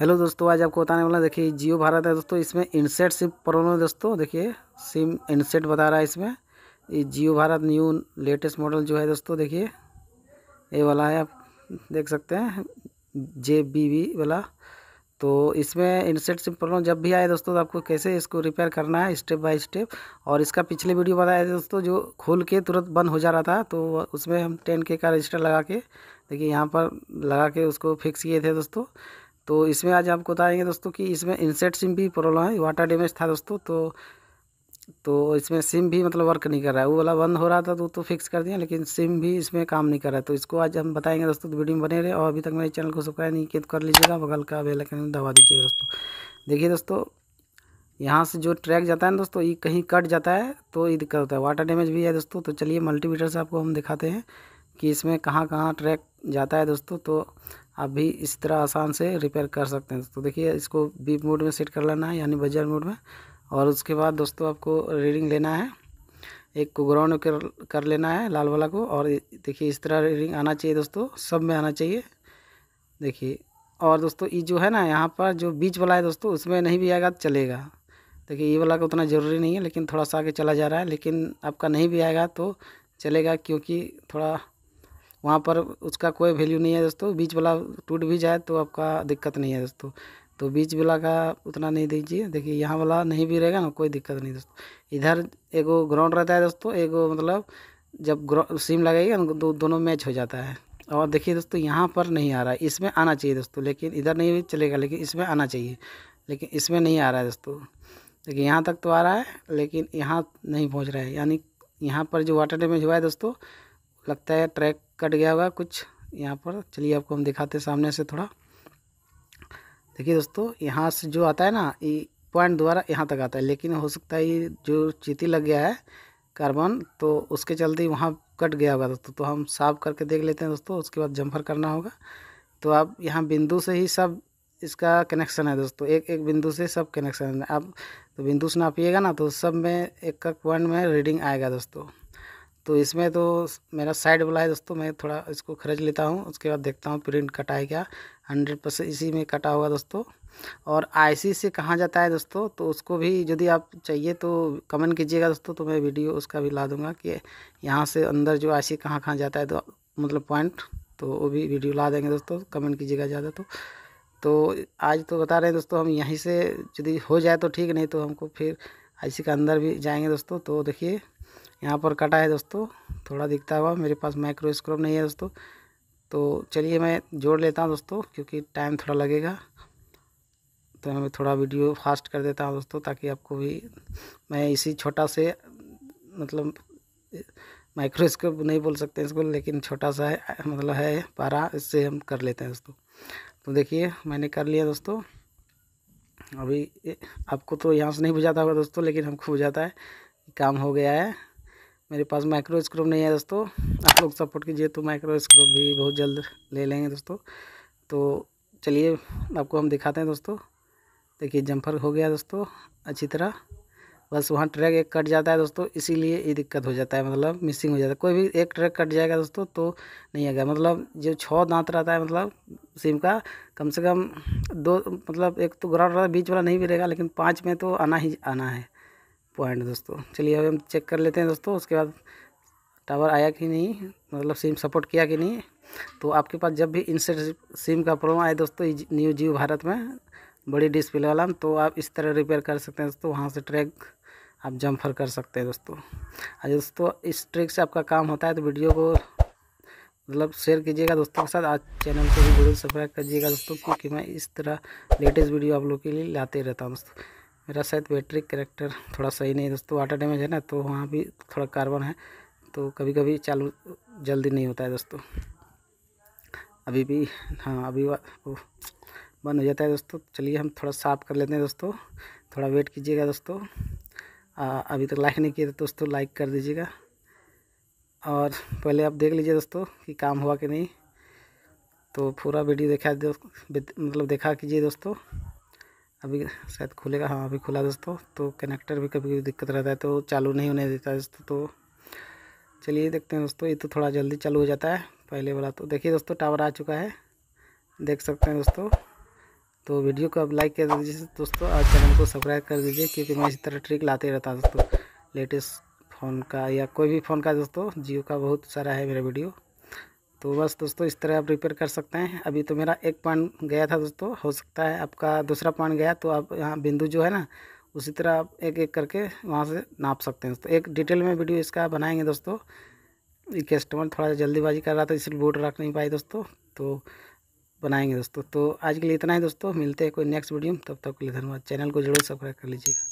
hello दोस्तों आज आपको बताने वाला देखिए जियो भारत है दोस्तों इसमें इनसेट सिम प्रॉब्लम है दोस्तों देखिए सिम इनसेट बता रहा है इसमें ये Jio Bharat new latest model जो है दोस्तों देखिए ये वाला है आप देख सकते हैं जे बी वी वाला तो इसमें इनसेट सिम प्रॉब्लम जब भी आए दोस्तों तो आपको कैसे इसको रिपेयर करना है स्टेप बाय स्टेप और इसका पिछले वीडियो बताया था दोस्तों जो खोल के तुरंत बंद हो जा रहा था तो उसमें हम टेन के का रजिस्टर लगा के देखिए यहाँ पर लगा के उसको फिक्स किए थे दोस्तों तो इसमें आज आपको बताएंगे दोस्तों कि इसमें इंसेट सिम भी प्रॉब्लम है वाटर डैमेज था दोस्तों तो तो इसमें सिम भी मतलब वर्क नहीं कर रहा है वो वाला बंद हो रहा था तो तो फिक्स कर दिया लेकिन सिम भी इसमें काम नहीं कर रहा है तो इसको आज हम बताएंगे दोस्तों तो वीडियो में बने रहे और अभी तक मेरे चैनल को सब्सक्राइब नहीं किया तो कर लीजिएगा बगल का बेल आइकन दबा दीजिएगा दोस्तों देखिए दोस्तों यहाँ से जो ट्रैक जाता है ना दोस्तों ये कहीं कट जाता है तो ये दिक्कत होता है वाटर डैमेज भी है दोस्तों तो चलिए मल्टीमीटर से आपको हम दिखाते हैं कि इसमें कहाँ कहाँ ट्रैक जाता है दोस्तों तो आप भी इस तरह आसान से रिपेयर कर सकते हैं तो देखिए इसको बीप मोड में सेट कर लेना है यानी बजर मोड में और उसके बाद दोस्तों आपको रीडिंग लेना है एक को ग्राउंड कर कर लेना है लाल वाला को और देखिए इस तरह रीडिंग आना चाहिए दोस्तों सब में आना चाहिए देखिए और दोस्तों ये जो है ना यहाँ पर जो बीच वाला है दोस्तों उसमें नहीं भी आएगा तो चलेगा देखिए ये वाला को उतना ज़रूरी नहीं है लेकिन थोड़ा सा आगे चला जा रहा है लेकिन आपका नहीं भी आएगा तो चलेगा क्योंकि थोड़ा वहाँ पर उसका कोई वैल्यू नहीं है दोस्तों बीच वाला टूट भी जाए तो आपका दिक्कत नहीं है दोस्तों तो बीच वाला का उतना नहीं दीजिए देखिए यहाँ वाला नहीं भी रहेगा ना कोई दिक्कत नहीं दोस्तों इधर एगो ग्राउंड रहता है दोस्तों एगो मतलब जब सिम लगाइएगा ना दो, दोनों मैच हो जाता है और देखिए दोस्तों यहाँ पर नहीं आ रहा है इसमें आना चाहिए दोस्तों लेकिन इधर नहीं चलेगा लेकिन इसमें आना चाहिए लेकिन इसमें नहीं आ रहा है दोस्तों देखिए यहाँ तक तो आ रहा है लेकिन यहाँ नहीं पहुँच रहा है यानी यहाँ पर जो वाटर डैमेज हुआ है दोस्तों लगता है ट्रैक कट गया होगा कुछ यहाँ पर चलिए आपको हम दिखाते सामने से थोड़ा देखिए दोस्तों यहाँ से जो आता है ना ये पॉइंट द्वारा यहाँ तक आता है लेकिन हो सकता है ये जो चीती लग गया है कार्बन तो उसके चलते वहाँ कट गया होगा दोस्तों तो हम साफ करके देख लेते हैं दोस्तों उसके बाद जम्फर करना होगा तो आप यहाँ बिंदु से ही सब इसका कनेक्शन है दोस्तों एक एक बिंदु से सब कनेक्शन है आप तो बिंदु से नापिएगा ना तो सब में एक एक पॉइंट में रीडिंग आएगा दोस्तों तो इसमें तो मेरा साइड वाला है दोस्तों मैं थोड़ा इसको खरीद लेता हूँ उसके बाद देखता हूँ प्रिंट कटा है क्या हंड्रेड परसेंट इसी में कटा हुआ दोस्तों और आईसी से कहाँ जाता है दोस्तों तो उसको भी यदि आप चाहिए तो कमेंट कीजिएगा दोस्तों तो मैं वीडियो उसका भी ला दूँगा कि यहाँ से अंदर जो आई सी कहाँ कहाँ जाता है तो मतलब पॉइंट तो वो भी वीडियो ला देंगे दोस्तों कमेंट कीजिएगा ज़्यादा तो तो आज तो बता रहे हैं दोस्तों हम यहीं से यदि हो जाए तो ठीक नहीं तो हमको फिर आई का अंदर भी जाएंगे दोस्तों तो देखिए यहाँ पर कटा है दोस्तों थोड़ा दिखता हुआ मेरे पास माइक्रोस्कोप नहीं है दोस्तों तो चलिए मैं जोड़ लेता हूँ दोस्तों क्योंकि टाइम थोड़ा लगेगा तो मैं थोड़ा वीडियो फास्ट कर देता हूँ दोस्तों ताकि आपको भी मैं इसी छोटा से मतलब माइक्रोस्कोप नहीं बोल सकते इसको लेकिन छोटा सा है मतलब है पारा इससे हम कर लेते हैं दोस्तों तो देखिए मैंने कर लिया दोस्तों अभी आपको तो यहाँ से नहीं बुझाता होगा दोस्तों लेकिन हमको बुझाता है काम हो गया है मेरे पास माइक्रो स्क्रोप नहीं है दोस्तों आप लोग सपोर्ट कीजिए तो माइक्रो स्क्रोप भी बहुत जल्द ले लेंगे दोस्तों तो चलिए आपको हम दिखाते हैं दोस्तों देखिए जम्फर हो गया दोस्तों अच्छी तरह बस वहाँ ट्रैक एक कट जाता है दोस्तों इसीलिए ये दिक्कत हो जाता है मतलब मिसिंग हो जाता है कोई भी एक ट्रैक कट जाएगा दोस्तों तो नहीं आएगा मतलब जो छः दांत रहता है मतलब सिम का कम से कम दो मतलब एक तो ग्राउंड रहता है बीच वाला नहीं मिलेगा लेकिन पाँच में तो आना ही आना है पॉइंट दोस्तों चलिए अभी हम चेक कर लेते हैं दोस्तों उसके बाद टावर आया कि नहीं मतलब सिम सपोर्ट किया कि नहीं तो आपके पास जब भी इंसेट सिम का प्रॉब्लम आए दोस्तों न्यू जियो भारत में बड़ी डिस्प्ले वाला तो आप इस तरह रिपेयर कर सकते हैं दोस्तों वहाँ से ट्रैक आप जम्फर कर सकते हैं दोस्तों आज दोस्तों इस ट्रिक से आपका काम होता है तो वीडियो को मतलब शेयर कीजिएगा दोस्तों के साथ आज चैनल को भी जरूर सब्सक्राइब कीजिएगा दोस्तों क्योंकि मैं इस तरह लेटेस्ट वीडियो आप लोग के लिए लाते रहता हूँ दोस्तों मेरा शायद बैटरी करेक्टर थोड़ा सही नहीं है दोस्तों वाटर डैमेज है ना तो वहाँ भी थोड़ा कार्बन है तो कभी कभी चालू जल्दी नहीं होता है दोस्तों अभी भी हाँ अभी बंद हो जाता है दोस्तों चलिए हम थोड़ा साफ कर लेते हैं दोस्तों थोड़ा वेट कीजिएगा दोस्तों आ, अभी तक लाइक नहीं किया तो दोस्तों लाइक कर दीजिएगा और पहले आप देख लीजिए दोस्तों कि काम हुआ कि नहीं तो पूरा वीडियो देखा मतलब देखा कीजिए दोस्तों अभी शायद खुलेगा हाँ अभी खुला दोस्तों तो कनेक्टर भी कभी कभी दिक्कत रहता है तो चालू नहीं होने देता दोस्तों तो चलिए देखते हैं दोस्तों ये तो थोड़ा जल्दी चालू हो जाता है पहले वाला तो देखिए दोस्तों टावर आ चुका है देख सकते हैं दोस्तों तो वीडियो को अब लाइक कर दीजिए दोस्तों और चैनल को सब्सक्राइब कर दीजिए क्योंकि मैं इसी तरह ट्रिक लाते रहता हूँ दोस्तों लेटेस्ट फ़ोन का या कोई भी फ़ोन का दोस्तों जियो का बहुत सारा है मेरा वीडियो तो बस दोस्तों इस तरह आप रिपेयर कर सकते हैं अभी तो मेरा एक पॉइंट गया था दोस्तों हो सकता है आपका दूसरा पॉइंट गया तो आप यहाँ बिंदु जो है ना उसी तरह आप एक एक करके वहाँ से नाप सकते हैं दोस्तों एक डिटेल में वीडियो इसका बनाएंगे दोस्तों कस्टमर थोड़ा जल्दीबाजी कर रहा था इसलिए बोर्ड रख नहीं पाए दोस्तों तो बनाएंगे दोस्तों तो आज के लिए इतना ही दोस्तों मिलते हैं कोई नेक्स्ट वीडियो में तब तक के लिए धन्यवाद चैनल को जरूर सब्सक्राइब कर लीजिएगा